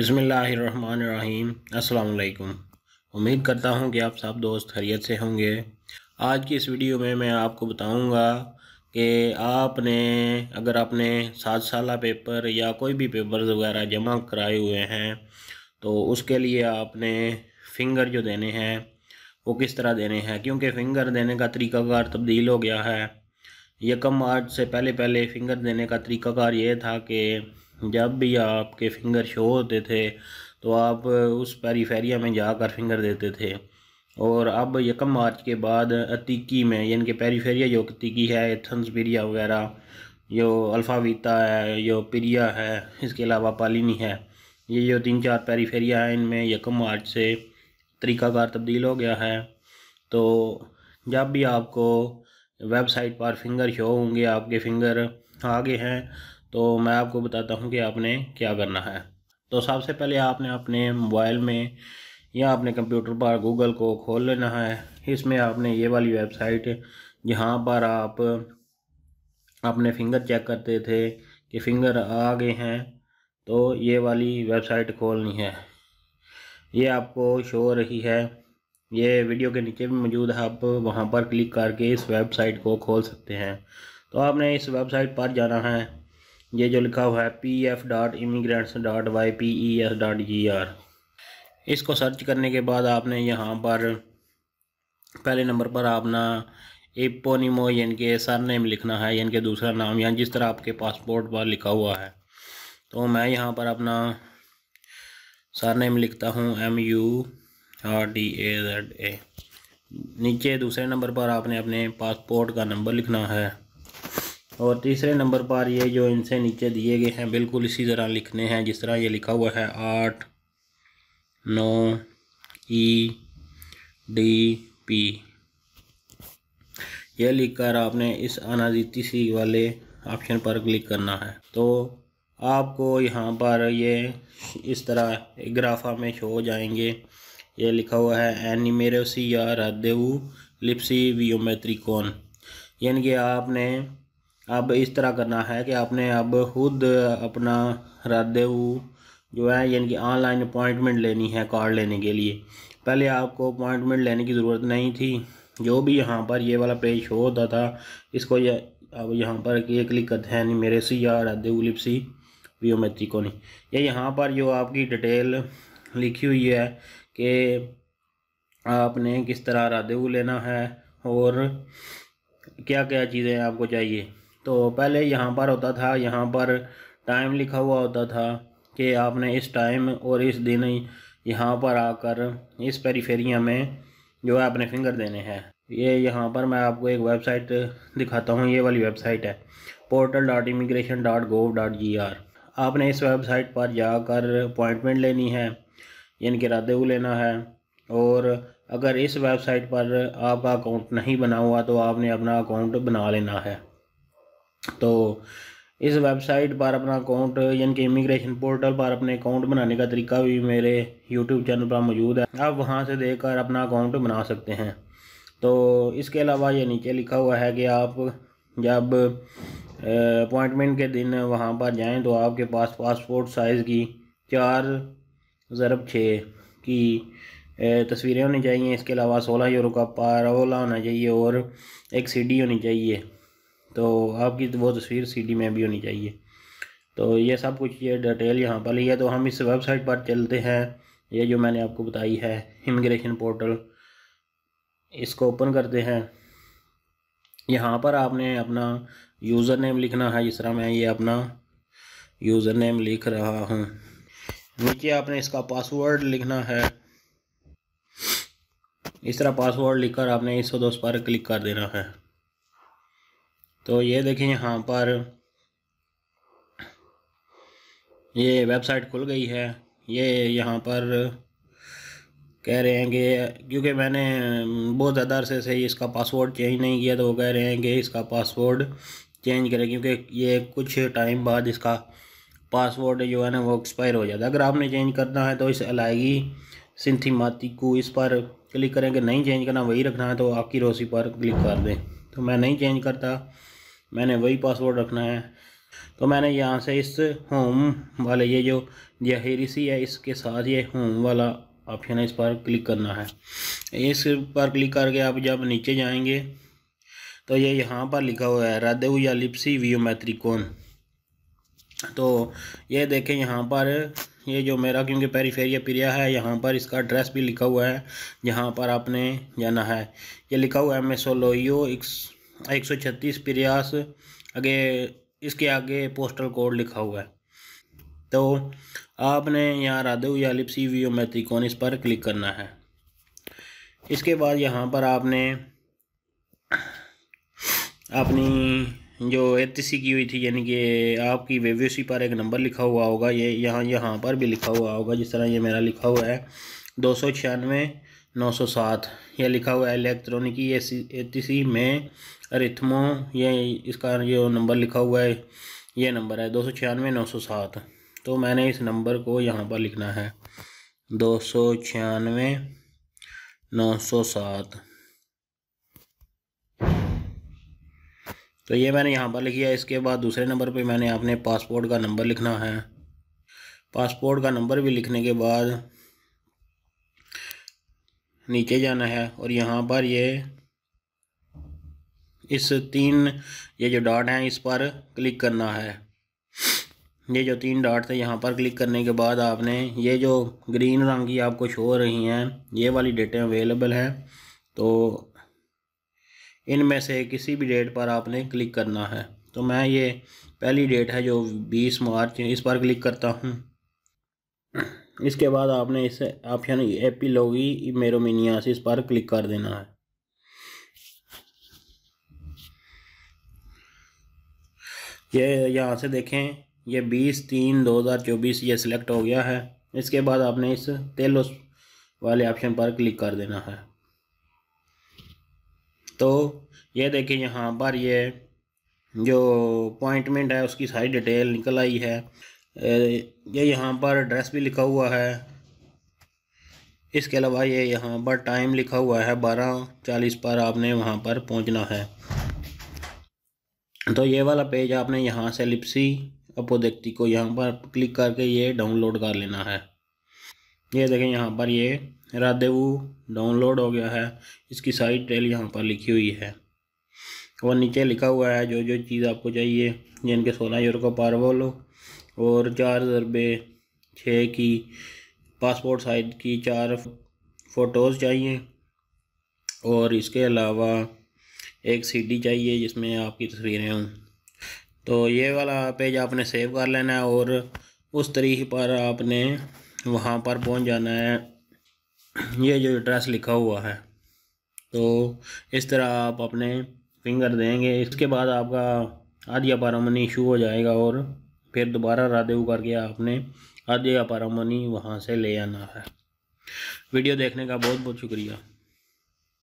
बसमीम् अल्लाम उम्मीद करता हूँ कि आप सब दोस्त हरीत से होंगे आज की इस वीडियो में मैं आपको बताऊँगा कि आपने अगर आपने सात साल पेपर या कोई भी पेपर वगैरह जमा कराए हुए हैं तो उसके लिए आपने फिंगर जो देने हैं वो किस तरह देने हैं क्योंकि फिंगर देने का तरीकाकार तब्दील हो गया है यकम मार्च से पहले पहले फिंगर देने का तरीकाकार ये था कि जब भी आपके फिंगर शो होते थे तो आप उस पेरीफेरिया में जाकर फिंगर देते थे और अब यकम मार्च के बाद अतीकी में यानी कि पेरीफेरिया जो अतीकी है थंसपीरिया वगैरह जो अल्फ़ावीता है जो पिरिया है इसके अलावा पालिनी है ये जो तीन चार पेरीफेरिया हैं इनमें यकम मार्च से तरीक़ाकार तब्दील हो गया है तो जब भी आपको वेबसाइट पर फिंगर शो होंगे आपके फिंगर आगे हैं तो मैं आपको बताता हूँ कि आपने क्या करना है तो सबसे पहले आपने अपने मोबाइल में या अपने कंप्यूटर पर गूगल को खोल लेना है इसमें आपने ये वाली वेबसाइट जहाँ पर आप अपने फिंगर चेक करते थे कि फिंगर आ गए हैं तो ये वाली वेबसाइट खोलनी है ये आपको शो हो रही है ये वीडियो के नीचे भी मौजूद है आप वहाँ पर क्लिक करके इस वेबसाइट को खोल सकते हैं तो आपने इस वेबसाइट पर जाना है ये जो लिखा हुआ है P F dot immigrants dot Y P E S dot G R इसको सर्च करने के बाद आपने यहाँ पर पहले नंबर पर आपना एपोनिमो यानी कि सर नेम लिखना है यानी कि दूसरा नाम यानी जिस तरह आपके पासपोर्ट पर लिखा हुआ है तो मैं यहाँ पर अपना सर नेम लिखता हूँ M U R D A Z A नीचे दूसरे नंबर पर आपने अपने पासपोर्ट का नंबर लिखना है और तीसरे नंबर पर ये जो इनसे नीचे दिए गए हैं बिल्कुल इसी तरह लिखने हैं जिस तरह ये लिखा हुआ है आठ नौ ई डी पी ये लिखकर आपने इस अनाजीती सी वाले ऑप्शन पर क्लिक करना है तो आपको यहाँ पर ये इस तरह ग्राफा में शो हो जाएंगे ये लिखा हुआ है एनिमेरोसी या रदेव लिप्सी वियोमेत्रिकोन यानी कि आपने अब इस तरह करना है कि आपने अब खुद अपना रद्देऊ जो है यानी कि ऑनलाइन अपॉइंटमेंट लेनी है कार्ड लेने के लिए पहले आपको अपॉइंटमेंट लेने की ज़रूरत नहीं थी जो भी यहाँ पर ये वाला पेज शो होता था इसको ये अब यहाँ पर ये क्लिक करते हैं मेरे सी या रद्देऊ लिपसी व्योमेत्री को नहीं ये यहाँ पर जो आपकी डिटेल लिखी हुई है कि आपने किस तरह रद्देऊ लेना है और क्या क्या चीज़ें आपको चाहिए तो पहले यहाँ पर होता था यहाँ पर टाइम लिखा हुआ होता था कि आपने इस टाइम और इस दिन यहाँ पर आकर इस पेरीफेरिया में जो है अपने फिंगर देने हैं ये यहाँ पर मैं आपको एक वेबसाइट दिखाता हूँ ये वाली वेबसाइट है portal dot immigration dot gov dot G R आपने इस वेबसाइट पर जाकर अपॉइंटमेंट लेनी है यानी कि रादेऊ लेना है और अगर इस वेबसाइट पर आपका अकाउंट नहीं बना हुआ तो आपने अपना अकाउंट बना लेना है तो इस वेबसाइट पर अपना अकाउंट यानी कि इमिग्रेशन पोर्टल पर अपने अकाउंट बनाने का तरीका भी मेरे यूट्यूब चैनल पर मौजूद है आप वहाँ से देख कर अपना अकाउंट बना सकते हैं तो इसके अलावा ये नीचे लिखा हुआ है कि आप जब अपॉइंटमेंट के दिन वहाँ पर जाएं तो आपके पास पासपोर्ट साइज़ की चार ज़रब छः की तस्वीरें होनी चाहिए इसके अलावा सोलह यूरो का पारोला होना चाहिए और एक सीडी होनी चाहिए तो आपकी तो वो तस्वीर सीडी में भी होनी चाहिए तो ये सब कुछ ये डिटेल यहाँ पर लिया तो हम इस वेबसाइट पर चलते हैं ये जो मैंने आपको बताई है इमिग्रेशन पोर्टल इसको ओपन करते हैं यहाँ पर आपने अपना यूज़र नेम लिखना है जिस तरह मैं ये अपना यूज़र नेम लिख रहा हूँ नीचे आपने इसका पासवर्ड लिखना है इस तरह पासवर्ड लिखकर आपने इस दोस्त पर क्लिक कर देना है तो ये देखें यहाँ पर ये वेबसाइट खुल गई है ये यहाँ पर कह रहे हैं कि क्योंकि मैंने बहुत ज़्यादा अरसे से इसका पासवर्ड चेंज नहीं किया तो वो कह रहे हैं कि इसका पासवर्ड चेंज करें क्योंकि ये कुछ टाइम बाद इसका पासवर्ड जो है ना वो एक्सपायर हो जाता है अगर आपने चेंज करना है तो इस अलायगी सिंथीमाती को इस पर क्लिक करें कि नहीं चेंज करना वही रखना है तो आपकी रोसी पर क्लिक कर दें तो मैं नहीं चेंज करता मैंने वही पासवर्ड रखना है तो मैंने यहाँ से इस होम वाले ये जो सी है इसके साथ ये होम वाला ऑप्शन है इस पर क्लिक करना है इस पर क्लिक करके आप जब नीचे जाएंगे तो ये यहाँ पर लिखा हुआ है रादेव या लिप्सी व्योमेट्रिकोन तो ये देखें यहाँ पर ये जो मेरा क्योंकि पेरीफेरिया प्रिया है यहाँ पर इसका एड्रेस भी लिखा हुआ है जहाँ पर आपने जाना है ये लिखा हुआ है मेसोलोयो इक्स एक सौ छत्तीस प्रयास आगे इसके आगे पोस्टल कोड लिखा हुआ है तो आपने यहाँ राधे या लिपसी वीओ मैत्रिकोन इस पर क्लिक करना है इसके बाद यहाँ पर आपने अपनी जो एतसी की हुई थी यानी कि आपकी वेवीसी पर एक नंबर लिखा हुआ होगा ये यह यहाँ यहाँ पर भी लिखा हुआ होगा जिस तरह ये मेरा लिखा हुआ है दो सौ छियानवे 907 यह लिखा हुआ है इलेक्ट्रॉनिकी सी में रिथमो यह इसका जो नंबर लिखा हुआ है ये नंबर है दो सौ छियानवे नौ सौ सात तो मैंने इस नंबर को यहाँ पर लिखना है दो सौ छियानवे नौ सौ सात तो ये मैंने यहाँ पर लिखी है इसके बाद दूसरे नंबर पे मैंने अपने पासपोर्ट का नंबर लिखना है पासपोर्ट का नंबर भी लिखने के बाद नीचे जाना है और यहाँ पर ये इस तीन ये जो डॉट हैं इस पर क्लिक करना है ये जो तीन डॉट थे यहाँ पर क्लिक करने के बाद आपने ये जो ग्रीन रंग की आपको शो हो रही हैं ये वाली डेटें अवेलेबल हैं तो इनमें से किसी भी डेट पर आपने क्लिक करना है तो मैं ये पहली डेट है जो 20 मार्च इस पर क्लिक करता हूँ इसके बाद आपने इस ऑप्शन एपिलोगी मेरोमिनियासिस पर क्लिक कर देना है ये यहाँ से देखें ये बीस तीन दो हज़ार चौबीस ये सिलेक्ट हो गया है इसके बाद आपने इस तेल वाले ऑप्शन पर क्लिक कर देना है तो ये देखें यहाँ पर ये जो अपॉइंटमेंट है उसकी सारी डिटेल निकल आई है ये यहाँ पर एड्रेस भी लिखा हुआ है इसके अलावा ये यहाँ पर टाइम लिखा हुआ है बारह चालीस पर आपने वहाँ पर पहुँचना है तो ये वाला पेज आपने यहाँ से लिप्सी अपोदेक्ति को यहाँ पर क्लिक करके ये डाउनलोड कर लेना है ये देखें यहाँ पर ये राधेवू डाउनलोड हो गया है इसकी सारी टेल यहाँ पर लिखी हुई है और नीचे लिखा हुआ है जो जो चीज़ आपको चाहिए जिनके सोलह यूरो का पार बोलो और चार ज़रबे छः की पासपोर्ट साइज की चार फ़ोटोज़ चाहिए और इसके अलावा एक सीडी चाहिए जिसमें आपकी तस्वीरें हों तो ये वाला पेज आपने सेव कर लेना है और उस तरीके पर आपने वहाँ पर पहुँच जाना है ये जो एड्रेस लिखा हुआ है तो इस तरह आप अपने फिंगर देंगे इसके बाद आपका आधी पारा मनी इशू हो जाएगा और फिर दोबारा राधेऊ करके आपने आधे अपारा मनी वहाँ से ले आना है वीडियो देखने का बहुत बहुत शुक्रिया